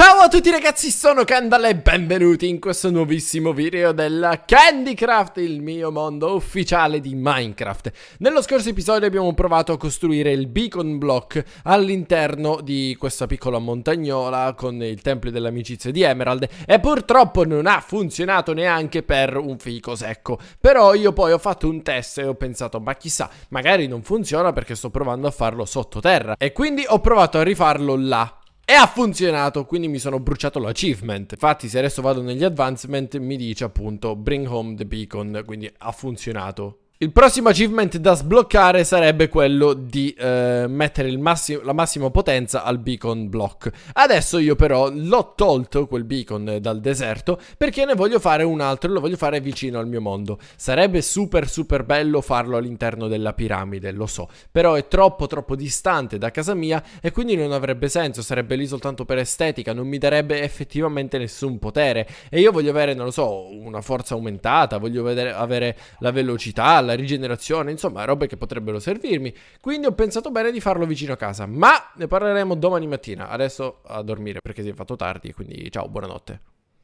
Ciao a tutti ragazzi, sono Kendall e benvenuti in questo nuovissimo video della Candycraft, il mio mondo ufficiale di Minecraft. Nello scorso episodio abbiamo provato a costruire il beacon block all'interno di questa piccola montagnola con il tempio dell'amicizia di Emerald e purtroppo non ha funzionato neanche per un fico secco. Però io poi ho fatto un test e ho pensato, ma chissà, magari non funziona perché sto provando a farlo sottoterra e quindi ho provato a rifarlo là e ha funzionato, quindi mi sono bruciato l'achievement. Infatti se adesso vado negli advancement mi dice appunto bring home the beacon, quindi ha funzionato. Il prossimo achievement da sbloccare sarebbe quello di eh, mettere massi la massima potenza al beacon block. Adesso io però l'ho tolto quel beacon dal deserto perché ne voglio fare un altro e lo voglio fare vicino al mio mondo. Sarebbe super super bello farlo all'interno della piramide, lo so, però è troppo troppo distante da casa mia e quindi non avrebbe senso, sarebbe lì soltanto per estetica, non mi darebbe effettivamente nessun potere e io voglio avere, non lo so, una forza aumentata, voglio vedere, avere la velocità, alla rigenerazione, insomma, robe che potrebbero servirmi. Quindi ho pensato bene di farlo vicino a casa, ma ne parleremo domani mattina. Adesso a dormire perché si è fatto tardi, quindi ciao, buonanotte.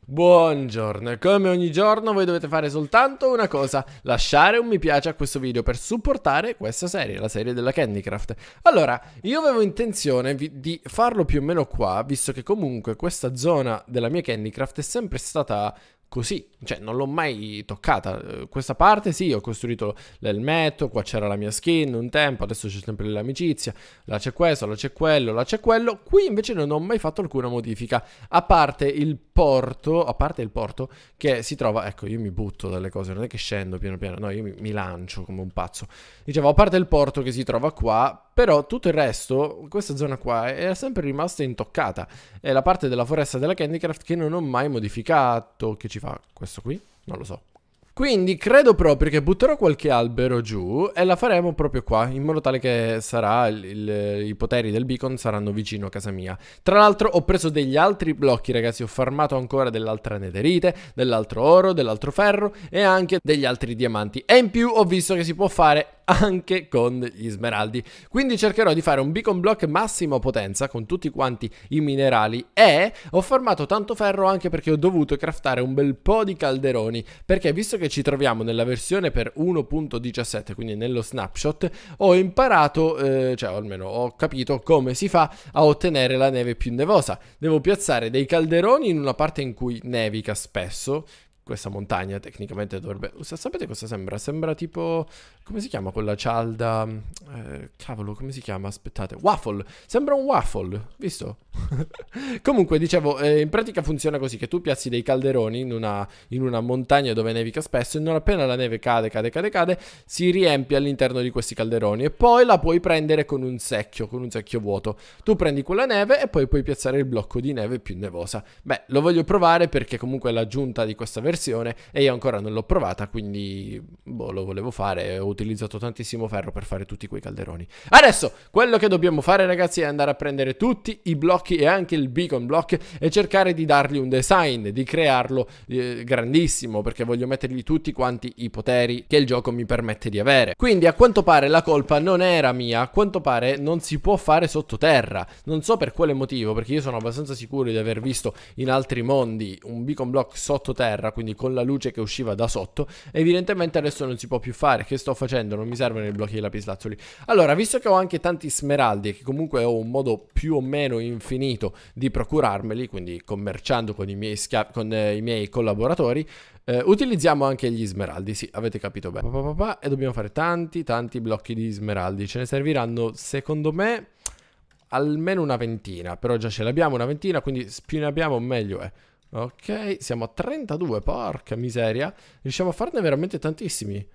Buongiorno, come ogni giorno voi dovete fare soltanto una cosa, lasciare un mi piace a questo video per supportare questa serie, la serie della Candycraft. Allora, io avevo intenzione di farlo più o meno qua, visto che comunque questa zona della mia Candycraft è sempre stata così, cioè non l'ho mai toccata. Eh, questa parte sì, ho costruito l'elmetto, qua c'era la mia skin un tempo, adesso c'è sempre l'amicizia, là c'è questo, là c'è quello, là c'è quello. Qui invece non ho mai fatto alcuna modifica, a parte il porto, a parte il porto che si trova, ecco io mi butto dalle cose, non è che scendo piano piano, no io mi, mi lancio come un pazzo. Dicevo, a parte il porto che si trova qua, però tutto il resto, questa zona qua, è sempre rimasta intoccata. È la parte della foresta della Candycraft che non ho mai modificato. Che ci fa questo qui? Non lo so. Quindi credo proprio che butterò qualche albero giù e la faremo proprio qua, in modo tale che sarà il, il, i poteri del beacon saranno vicino a casa mia. Tra l'altro ho preso degli altri blocchi ragazzi, ho farmato ancora dell'altra netherite, dell'altro oro, dell'altro ferro e anche degli altri diamanti. E in più ho visto che si può fare anche con gli smeraldi. Quindi cercherò di fare un beacon block massimo potenza con tutti quanti i minerali e ho formato tanto ferro anche perché ho dovuto craftare un bel po' di calderoni perché visto che ci troviamo nella versione per 1.17 quindi nello snapshot ho imparato eh, cioè almeno ho capito come si fa a ottenere la neve più nevosa. Devo piazzare dei calderoni in una parte in cui nevica spesso questa montagna tecnicamente dovrebbe... Sapete cosa sembra? Sembra tipo... come si chiama quella cialda? Eh, cavolo, come si chiama? Aspettate. Waffle! Sembra un waffle, visto? Comunque, dicevo, eh, in pratica funziona così, che tu piazzi dei calderoni in una, in una montagna dove nevica spesso e non appena la neve cade, cade, cade, cade, si riempie all'interno di questi calderoni e poi la puoi prendere con un secchio, con un secchio vuoto. Tu prendi quella neve e poi puoi piazzare il blocco di neve più nevosa. Beh, lo voglio provare perché comunque l'aggiunta di questa versione versione e io ancora non l'ho provata, quindi boh, lo volevo fare, ho utilizzato tantissimo ferro per fare tutti quei calderoni. Adesso, quello che dobbiamo fare ragazzi è andare a prendere tutti i blocchi e anche il beacon block e cercare di dargli un design, di crearlo eh, grandissimo, perché voglio mettergli tutti quanti i poteri che il gioco mi permette di avere. Quindi a quanto pare la colpa non era mia, a quanto pare non si può fare sottoterra, non so per quale motivo, perché io sono abbastanza sicuro di aver visto in altri mondi un beacon block sottoterra, quindi quindi con la luce che usciva da sotto. Evidentemente adesso non si può più fare, che sto facendo? Non mi servono i blocchi di lapislazzoli. Allora, visto che ho anche tanti smeraldi e che comunque ho un modo più o meno infinito di procurarmeli, quindi commerciando con i miei, con, eh, i miei collaboratori, eh, utilizziamo anche gli smeraldi, sì, avete capito bene. Pa, pa, pa, e dobbiamo fare tanti, tanti blocchi di smeraldi. Ce ne serviranno, secondo me, almeno una ventina. Però già ce l'abbiamo una ventina, quindi più ne abbiamo meglio è. Eh. Ok, siamo a 32, porca miseria. Riusciamo a farne veramente tantissimi.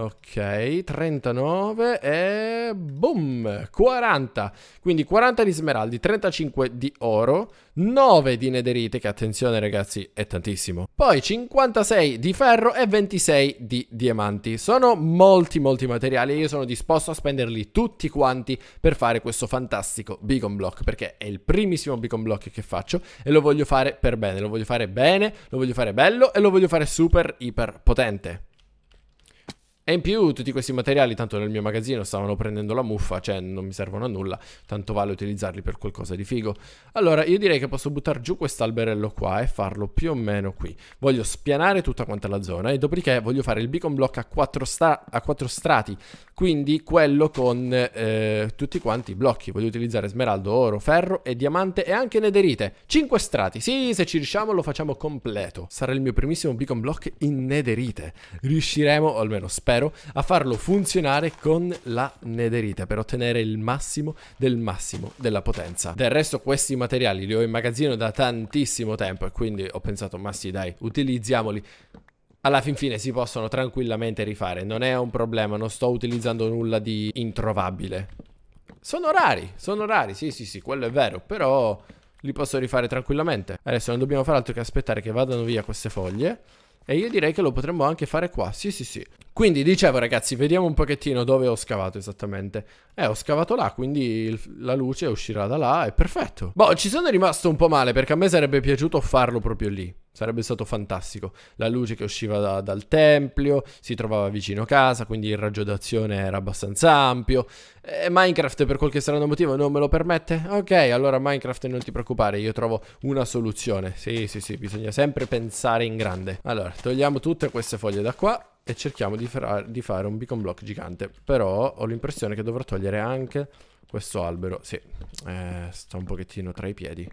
Ok, 39 e boom, 40. Quindi 40 di smeraldi, 35 di oro, 9 di nederite, che attenzione ragazzi è tantissimo. Poi 56 di ferro e 26 di diamanti. Sono molti molti materiali e io sono disposto a spenderli tutti quanti per fare questo fantastico beacon block. Perché è il primissimo beacon block che faccio e lo voglio fare per bene. Lo voglio fare bene, lo voglio fare bello e lo voglio fare super iper potente. E in più tutti questi materiali, tanto nel mio magazzino, stavano prendendo la muffa, cioè non mi servono a nulla, tanto vale utilizzarli per qualcosa di figo. Allora, io direi che posso buttare giù quest'alberello qua e farlo più o meno qui. Voglio spianare tutta quanta la zona e dopodiché voglio fare il beacon block a quattro, stra a quattro strati, quindi quello con eh, tutti quanti i blocchi. Voglio utilizzare smeraldo, oro, ferro e diamante e anche nederite. Cinque strati, sì, se ci riusciamo lo facciamo completo. Sarà il mio primissimo beacon block in nederite. Riusciremo, o almeno spero, 0 a farlo funzionare con la nederita per ottenere il massimo del massimo della potenza. Del resto questi materiali li ho in magazzino da tantissimo tempo e quindi ho pensato ma sì dai utilizziamoli alla fin fine si possono tranquillamente rifare, non è un problema, non sto utilizzando nulla di introvabile. Sono rari, sono rari, sì sì sì, quello è vero, però li posso rifare tranquillamente. Adesso non dobbiamo fare altro che aspettare che vadano via queste foglie. E io direi che lo potremmo anche fare qua, sì sì sì. Quindi dicevo ragazzi, vediamo un pochettino dove ho scavato esattamente. Eh, ho scavato là, quindi il, la luce uscirà da là, è perfetto. Boh, ci sono rimasto un po' male perché a me sarebbe piaciuto farlo proprio lì. Sarebbe stato fantastico. La luce che usciva da, dal tempio, si trovava vicino casa, quindi il raggio d'azione era abbastanza ampio. E eh, Minecraft per qualche strano motivo non me lo permette? Ok, allora Minecraft non ti preoccupare, io trovo una soluzione. Sì, sì, sì, bisogna sempre pensare in grande. Allora, togliamo tutte queste foglie da qua e cerchiamo di, di, fare un beacon block gigante. Però ho l'impressione che dovrò togliere anche questo albero. Sì, eh, sta un pochettino tra i piedi.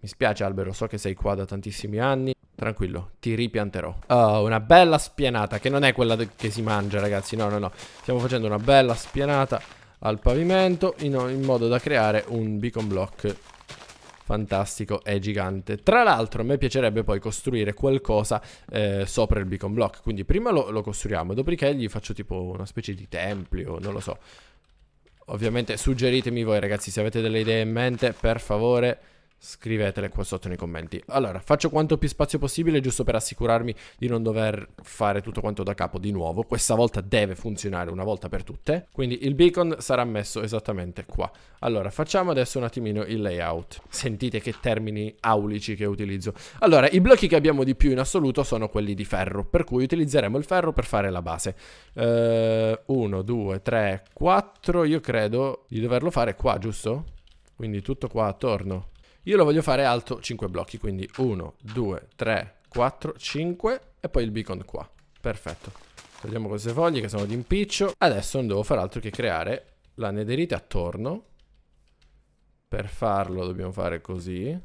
Mi spiace albero, so che sei qua da tantissimi anni. Tranquillo, ti ripianterò. Oh, una bella spianata, che non è quella che si mangia ragazzi, no no no. Stiamo facendo una bella spianata al pavimento in, in modo da creare un beacon block Fantastico, e gigante. Tra l'altro a me piacerebbe poi costruire qualcosa eh, sopra il beacon block, quindi prima lo, lo costruiamo, dopodiché gli faccio tipo una specie di tempio, non lo so. Ovviamente suggeritemi voi ragazzi se avete delle idee in mente, per favore scrivetele qua sotto nei commenti. Allora, faccio quanto più spazio possibile giusto per assicurarmi di non dover fare tutto quanto da capo di nuovo. Questa volta deve funzionare una volta per tutte. Quindi il beacon sarà messo esattamente qua. Allora, facciamo adesso un attimino il layout. Sentite che termini aulici che utilizzo. Allora, i blocchi che abbiamo di più in assoluto sono quelli di ferro, per cui utilizzeremo il ferro per fare la base. 1, 2, 3, 4, io credo di doverlo fare qua, giusto? Quindi tutto qua attorno. Io lo voglio fare alto 5 blocchi, quindi 1, 2, 3, 4, 5 e poi il beacon qua. Perfetto. Togliamo queste foglie che sono di impiccio. Adesso non devo fare altro che creare la nederite attorno. Per farlo dobbiamo fare così.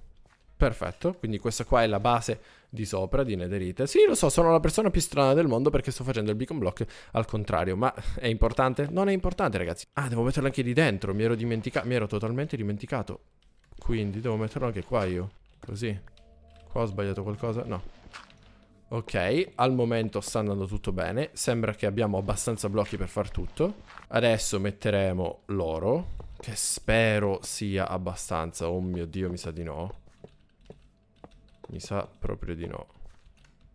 Perfetto, quindi questa qua è la base di sopra di nederite. Sì, lo so, sono la persona più strana del mondo perché sto facendo il beacon block al contrario, ma è importante? Non è importante, ragazzi. Ah, devo metterla anche lì dentro, mi ero dimenticato, mi ero totalmente dimenticato. Quindi devo metterlo anche qua io. Così. Qua ho sbagliato qualcosa? No. Ok, al momento sta andando tutto bene. Sembra che abbiamo abbastanza blocchi per far tutto. Adesso metteremo l'oro, che spero sia abbastanza. Oh mio Dio, mi sa di no. Mi sa proprio di no.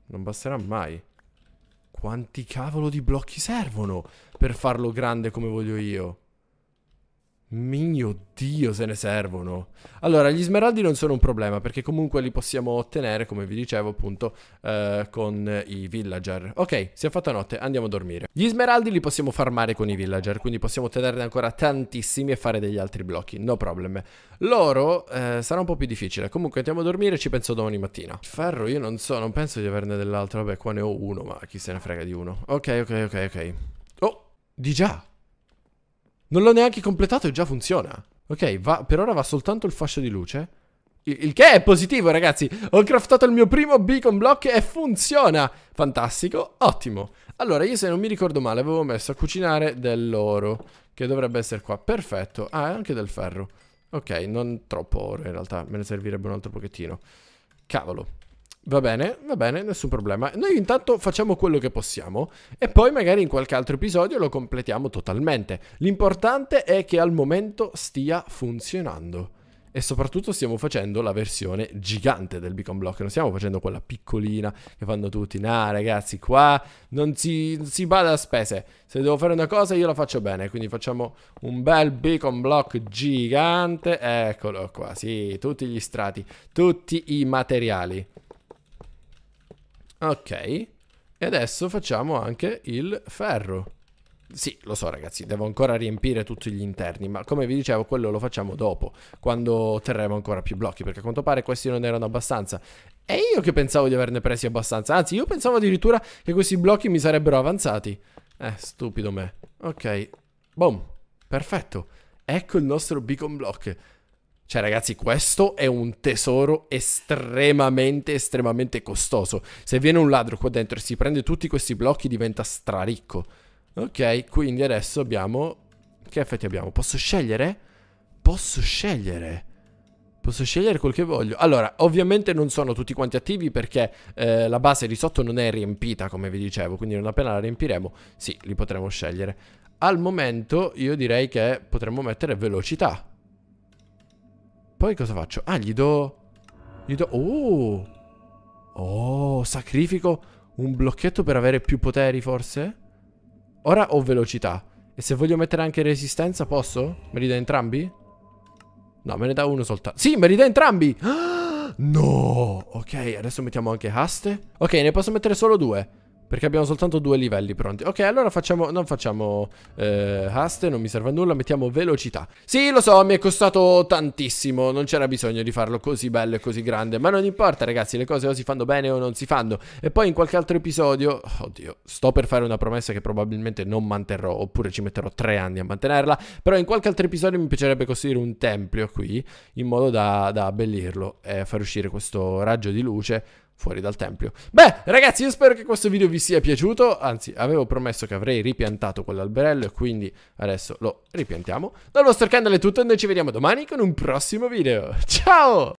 Non basterà mai. Quanti cavolo di blocchi servono per farlo grande come voglio io? Mio Dio, se ne servono. Allora, gli smeraldi non sono un problema, perché comunque li possiamo ottenere, come vi dicevo, appunto, eh, con i villager. Ok, si è fatta notte, andiamo a dormire. Gli smeraldi li possiamo farmare con i villager, quindi possiamo ottenerne ancora tantissimi e fare degli altri blocchi, no problem. Loro eh, sarà un po' più difficile, comunque andiamo a dormire, ci penso domani mattina. Ferro io non so, non penso di averne dell'altro, vabbè, qua ne ho uno, ma chi se ne frega di uno. Ok, ok, ok, ok. Oh, di già! Non l'ho neanche completato e già funziona. Ok, va, per ora va soltanto il fascio di luce. Il, il che è positivo, ragazzi. Ho craftato il mio primo beacon block e funziona. Fantastico, ottimo. Allora, io se non mi ricordo male avevo messo a cucinare dell'oro, che dovrebbe essere qua. Perfetto. Ah, anche del ferro. Ok, non troppo oro in realtà, me ne servirebbe un altro pochettino. Cavolo. Va bene, va bene, nessun problema. Noi intanto facciamo quello che possiamo e poi magari in qualche altro episodio lo completiamo totalmente. L'importante è che al momento stia funzionando. E soprattutto stiamo facendo la versione gigante del Beacon Block, non stiamo facendo quella piccolina che fanno tutti. Nah, ragazzi, qua non si, si bada a spese. Se devo fare una cosa io la faccio bene, quindi facciamo un bel Beacon Block gigante. Eccolo qua, sì, tutti gli strati, tutti i materiali. Ok. E adesso facciamo anche il ferro. Sì, lo so ragazzi, devo ancora riempire tutti gli interni, ma come vi dicevo quello lo facciamo dopo, quando otterremo ancora più blocchi, perché a quanto pare questi non erano abbastanza. E io che pensavo di averne presi abbastanza, anzi io pensavo addirittura che questi blocchi mi sarebbero avanzati. Eh, stupido me. Ok, boom, perfetto. Ecco il nostro beacon block. Cioè, ragazzi, questo è un tesoro estremamente, estremamente costoso. Se viene un ladro qua dentro e si prende tutti questi blocchi, diventa straricco. Ok, quindi adesso abbiamo... Che effetti abbiamo? Posso scegliere? Posso scegliere. Posso scegliere quel che voglio. Allora, ovviamente non sono tutti quanti attivi perché eh, la base di sotto non è riempita, come vi dicevo. Quindi non appena la riempiremo, sì, li potremo scegliere. Al momento io direi che potremmo mettere velocità poi cosa faccio? Ah, gli do... Gli do... Oh! Oh, sacrifico un blocchetto per avere più poteri, forse? Ora ho velocità. E se voglio mettere anche resistenza, posso? Me li da entrambi? No, me ne da uno soltanto. Sì, me li da entrambi! no! Ok, adesso mettiamo anche haste. Ok, ne posso mettere solo due. Perché abbiamo soltanto due livelli pronti. Ok, allora facciamo... Non facciamo eh, haste, non mi serve a nulla. Mettiamo velocità. Sì, lo so, mi è costato tantissimo. Non c'era bisogno di farlo così bello e così grande. Ma non importa, ragazzi. Le cose o si fanno bene o non si fanno. E poi in qualche altro episodio... Oddio, sto per fare una promessa che probabilmente non manterrò. Oppure ci metterò tre anni a mantenerla. Però in qualche altro episodio mi piacerebbe costruire un tempio qui. In modo da, da abbellirlo. E far uscire questo raggio di luce fuori dal tempio. Beh, ragazzi, io spero che questo video vi sia piaciuto. Anzi, avevo promesso che avrei ripiantato quell'alberello quindi adesso lo ripiantiamo. Dal vostro canale è tutto e noi ci vediamo domani con un prossimo video. Ciao!